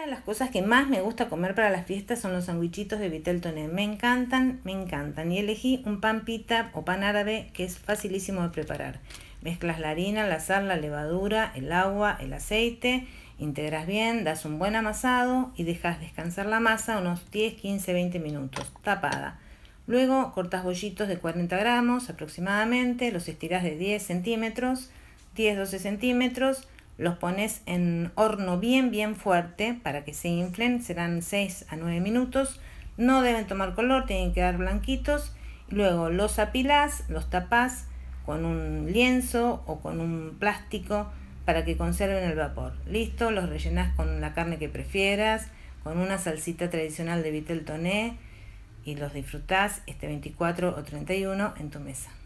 de las cosas que más me gusta comer para las fiestas son los sandwichitos de vitel Me encantan, me encantan. Y elegí un pan pita o pan árabe que es facilísimo de preparar. Mezclas la harina, la sal, la levadura, el agua, el aceite, integras bien, das un buen amasado y dejas descansar la masa unos 10, 15, 20 minutos, tapada. Luego cortas bollitos de 40 gramos aproximadamente, los estiras de 10 centímetros, 10, 12 centímetros, los pones en horno bien, bien fuerte para que se inflen. Serán 6 a 9 minutos. No deben tomar color, tienen que quedar blanquitos. Luego los apilás, los tapás con un lienzo o con un plástico para que conserven el vapor. Listo, los rellenas con la carne que prefieras, con una salsita tradicional de vitel toné y los disfrutás este 24 o 31 en tu mesa.